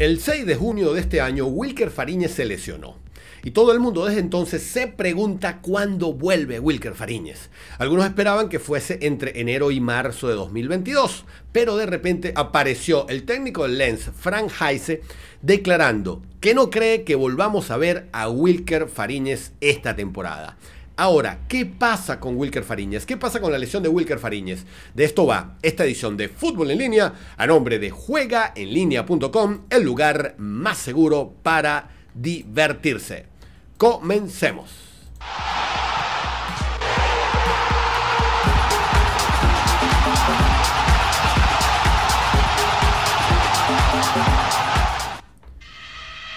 El 6 de junio de este año, Wilker Fariñez se lesionó. Y todo el mundo desde entonces se pregunta cuándo vuelve Wilker Fariñez. Algunos esperaban que fuese entre enero y marzo de 2022, pero de repente apareció el técnico del Lens, Frank Heise, declarando que no cree que volvamos a ver a Wilker Fariñez esta temporada. Ahora, ¿qué pasa con Wilker Fariñez? ¿Qué pasa con la lesión de Wilker Fariñez? De esto va esta edición de Fútbol en Línea a nombre de juegaenlínea.com, el lugar más seguro para divertirse. Comencemos.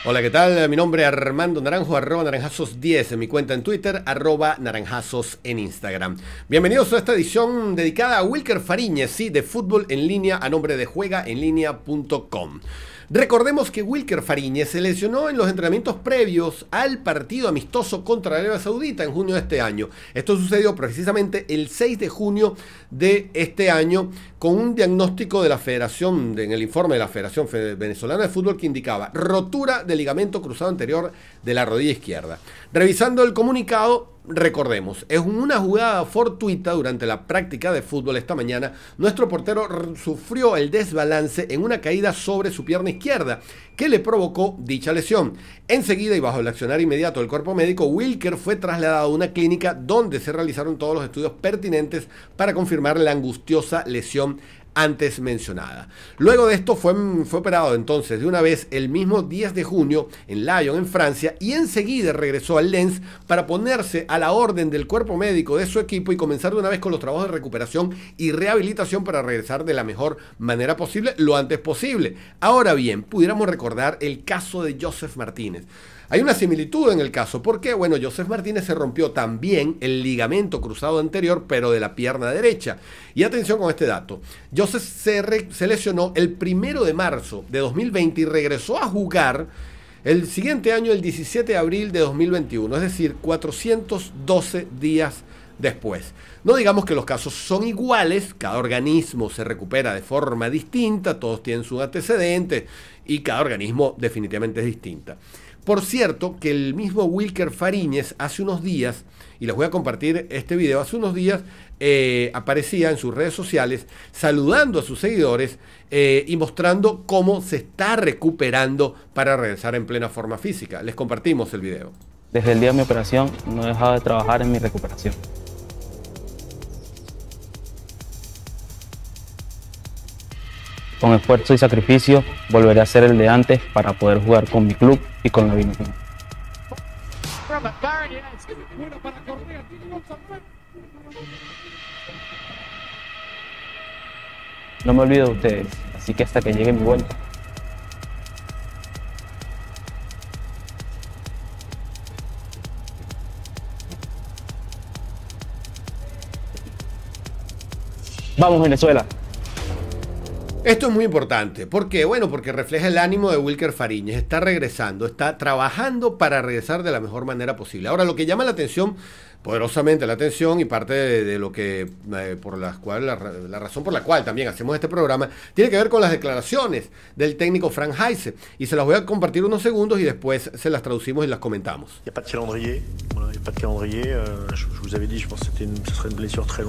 Hola, ¿qué tal? Mi nombre es Armando Naranjo, arroba naranjazos10 en mi cuenta en Twitter, arroba naranjazos en Instagram. Bienvenidos a esta edición dedicada a Wilker Fariñez, sí, de fútbol en línea a nombre de juegaenlinea.com. Recordemos que Wilker Fariñez se lesionó en los entrenamientos previos al partido amistoso contra Arabia Saudita en junio de este año. Esto sucedió precisamente el 6 de junio de este año con un diagnóstico de la Federación, en el informe de la Federación Venezolana de Fútbol que indicaba rotura del ligamento cruzado anterior de la rodilla izquierda. Revisando el comunicado, Recordemos, es una jugada fortuita durante la práctica de fútbol esta mañana. Nuestro portero sufrió el desbalance en una caída sobre su pierna izquierda que le provocó dicha lesión. Enseguida y bajo el accionar inmediato del cuerpo médico, Wilker fue trasladado a una clínica donde se realizaron todos los estudios pertinentes para confirmar la angustiosa lesión antes mencionada. Luego de esto fue, fue operado entonces de una vez el mismo 10 de junio en Lyon, en Francia, y enseguida regresó al Lens para ponerse a la orden del cuerpo médico de su equipo y comenzar de una vez con los trabajos de recuperación y rehabilitación para regresar de la mejor manera posible, lo antes posible. Ahora bien, pudiéramos recordar el caso de Joseph Martínez. Hay una similitud en el caso. ¿Por qué? Bueno, Joseph Martínez se rompió también el ligamento cruzado anterior, pero de la pierna derecha. Y atención con este dato. Joseph se, lesionó el primero de marzo de 2020 y regresó a jugar el siguiente año, el 17 de abril de 2021. Es decir, 412 días después. No digamos que los casos son iguales, cada organismo se recupera de forma distinta, todos tienen sus antecedentes y cada organismo definitivamente es distinta. Por cierto, que el mismo Wilker Fariñez hace unos días, y les voy a compartir este video, hace unos días eh, aparecía en sus redes sociales saludando a sus seguidores eh, y mostrando cómo se está recuperando para regresar en plena forma física. Les compartimos el video. Desde el día de mi operación no he dejado de trabajar en mi recuperación. Con esfuerzo y sacrificio volveré a ser el de antes para poder jugar con mi club y con la vino. No me olvido de ustedes, así que hasta que llegue mi vuelta. Vamos Venezuela. Esto es muy importante. ¿Por qué? Bueno, porque refleja el ánimo de Wilker Fariñez. Está regresando, está trabajando para regresar de la mejor manera posible. Ahora, lo que llama la atención, poderosamente la atención, y parte de, lo que, eh, por las cual, la, razón por la cual también hacemos este programa, tiene que ver con las declaraciones del técnico Frank Heise. Y se las voy a compartir unos segundos y después se las traducimos y las comentamos. No hay No hay Je vous avais que ce serait une blessure très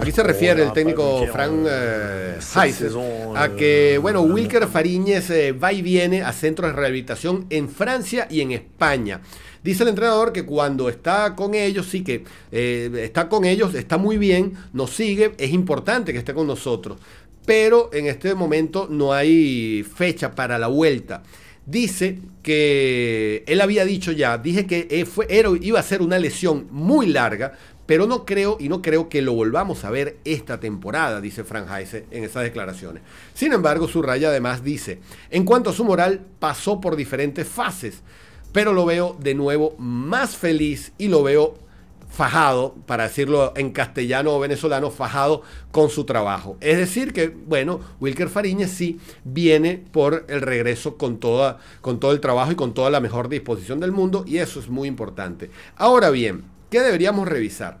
Aquí se refiere el técnico Frank eh, a que, bueno, Wilker Fariñez eh, va y viene a centros de rehabilitación en Francia y en España. Dice el entrenador que cuando está con ellos, sí que eh, está con ellos, está muy bien, nos sigue, es importante que esté con nosotros. Pero en este momento no hay fecha para la vuelta dice que él había dicho ya, dije que eh, iba a ser una lesión muy larga, pero no creo y no creo que lo volvamos a ver esta temporada, dice Frank Heise en esas declaraciones. Sin embargo, su raya además dice, en cuanto a su moral, pasó por diferentes fases, pero lo veo de nuevo más feliz y lo veo fajado, para decirlo en castellano o venezolano, fajado con su trabajo. Es decir que, bueno, Wilker Fariñez sí viene por el regreso con, toda, con todo el trabajo y con toda la mejor disposición del mundo y eso es muy importante. Ahora bien, ¿Qué deberíamos revisar?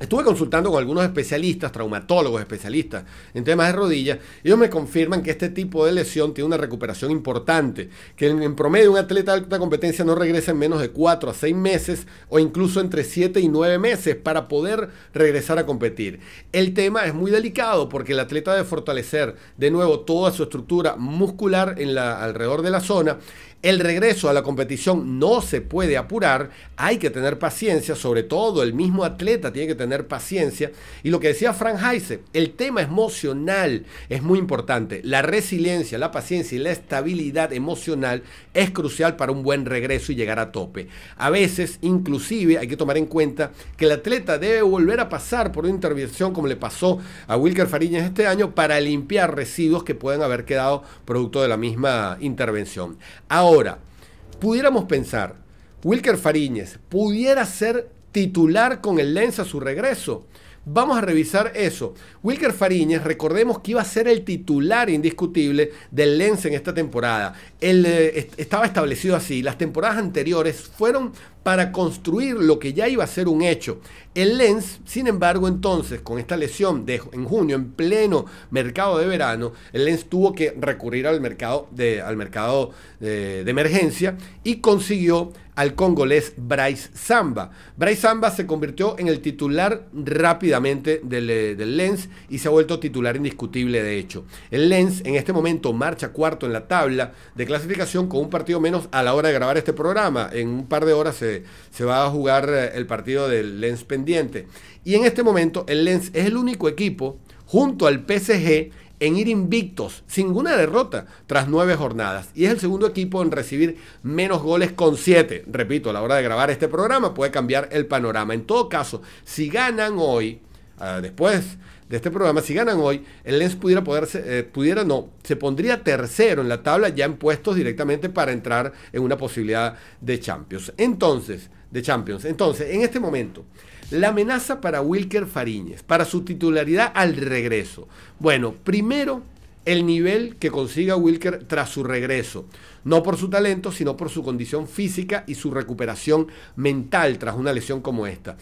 Estuve consultando con algunos especialistas, traumatólogos especialistas en temas de rodillas. Ellos me confirman que este tipo de lesión tiene una recuperación importante, que en, promedio un atleta de alta competencia no regresa en menos de 4 a 6 meses o incluso entre 7 y 9 meses para poder regresar a competir. El tema es muy delicado porque el atleta debe fortalecer de nuevo toda su estructura muscular en la, alrededor de la zona el regreso a la competición no se puede apurar, hay que tener paciencia, sobre todo el mismo atleta tiene que tener paciencia. Y lo que decía Frank Heise, el tema emocional es muy importante. La resiliencia, la paciencia y la estabilidad emocional es crucial para un buen regreso y llegar a tope. A veces, inclusive, hay que tomar en cuenta que el atleta debe volver a pasar por una intervención como le pasó a Wilker Fariñas este año para limpiar residuos que pueden haber quedado producto de la misma intervención. Ahora, Ahora, pudiéramos pensar, Wilker Fariñez pudiera ser titular con el Lens a su regreso. Vamos a revisar eso. Wilker Fariñez, recordemos que iba a ser el titular indiscutible del Lens en esta temporada. Él eh, estaba establecido así. Las temporadas anteriores fueron para construir lo que ya iba a ser un hecho. El Lens, sin embargo, entonces, con esta lesión de, en junio, en pleno mercado de verano, el Lens tuvo que recurrir al mercado de, al mercado eh, de emergencia y consiguió al congolés Bryce Samba. Bryce Samba se convirtió en el titular rápidamente eh, del, Lens y se ha vuelto titular indiscutible de hecho. El Lens en este momento marcha cuarto en la tabla de clasificación con un partido menos a la hora de grabar este programa. En un par de horas se, se va a jugar eh, el partido del Lens pendiente. Y en este momento el Lens es el único equipo junto al PSG en ir invictos, sin ninguna derrota, tras nueve jornadas. Y es el segundo equipo en recibir menos goles con siete. Repito, a la hora de grabar este programa puede cambiar el panorama. En todo caso, si ganan hoy, ah, después de este programa, si ganan hoy, el Lens pudiera poderse, eh, pudiera no, se pondría tercero en la tabla ya en puestos directamente para entrar en una posibilidad de Champions. Entonces, de Champions. Entonces, en este momento, la amenaza para Wilker Fariñez, para su titularidad al regreso. Bueno, primero el nivel que consiga Wilker tras su regreso. No por su talento, sino por su condición física y su recuperación mental tras una lesión como esta.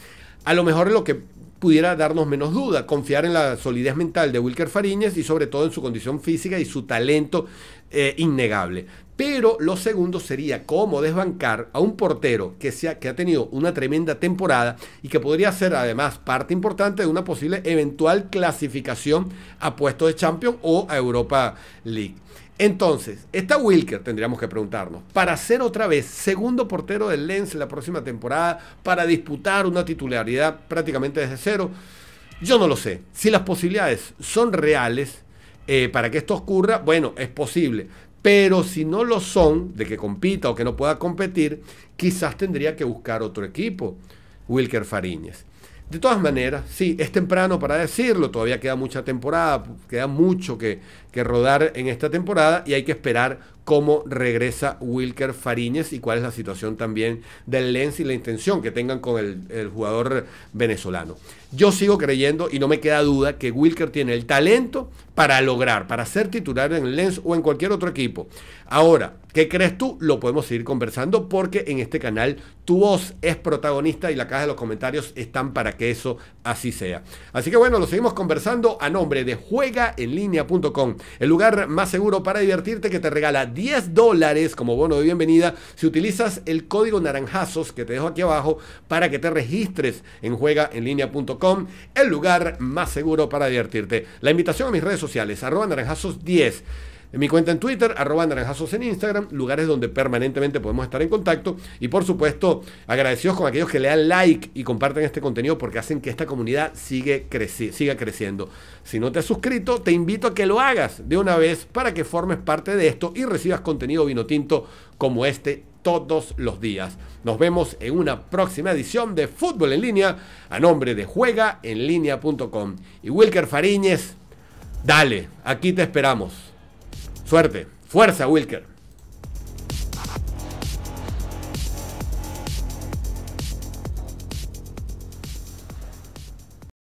A lo mejor lo que pudiera darnos menos duda, confiar en la solidez mental de Wilker Fariñez y sobre todo en su condición física y su talento eh, innegable. Pero lo segundo sería cómo desbancar a un portero que, sea, que ha tenido una tremenda temporada y que podría ser además parte importante de una posible eventual clasificación a puesto de Champions o a Europa League. Entonces, ¿está Wilker? Tendríamos que preguntarnos. Para ser otra vez segundo portero del Lens la próxima temporada, para disputar una titularidad prácticamente desde cero, yo no lo sé. Si las posibilidades son reales eh, para que esto ocurra, bueno, es posible. Pero si no lo son, de que compita o que no pueda competir, quizás tendría que buscar otro equipo, Wilker Fariñez. De todas maneras, sí, es temprano para decirlo, todavía queda mucha temporada, queda mucho que, que rodar en esta temporada y hay que esperar cómo regresa Wilker Fariñez y cuál es la situación también del Lens y la intención que tengan con el, jugador venezolano. Yo sigo creyendo y no me queda duda que Wilker tiene el talento para lograr, para ser titular en el Lens o en cualquier otro equipo. Ahora, ¿qué crees tú? Lo podemos seguir conversando porque en este canal tu voz es protagonista y la caja de los comentarios están para que eso así sea. Así que bueno, lo seguimos conversando a nombre de juegaenlinea.com, el lugar más seguro para divertirte que te regala 10 dólares como bono de bienvenida si utilizas el código naranjazos que te dejo aquí abajo para que te registres en juegaenlinea.com, el lugar más seguro para divertirte. La invitación a mis redes sociales, arroba naranjazos 10 en mi cuenta en Twitter, arroba naranjazos en Instagram, lugares donde permanentemente podemos estar en contacto. Y por supuesto, agradecidos con aquellos que le dan like y comparten este contenido porque hacen que esta comunidad siga creciendo. Si no te has suscrito, te invito a que lo hagas de una vez para que formes parte de esto y recibas contenido vino tinto como este todos los días. Nos vemos en una próxima edición de Fútbol en Línea a nombre de juegaenlinea.com. Y Wilker Fariñez, dale, aquí te esperamos. Suerte. Fuerza, Wilker.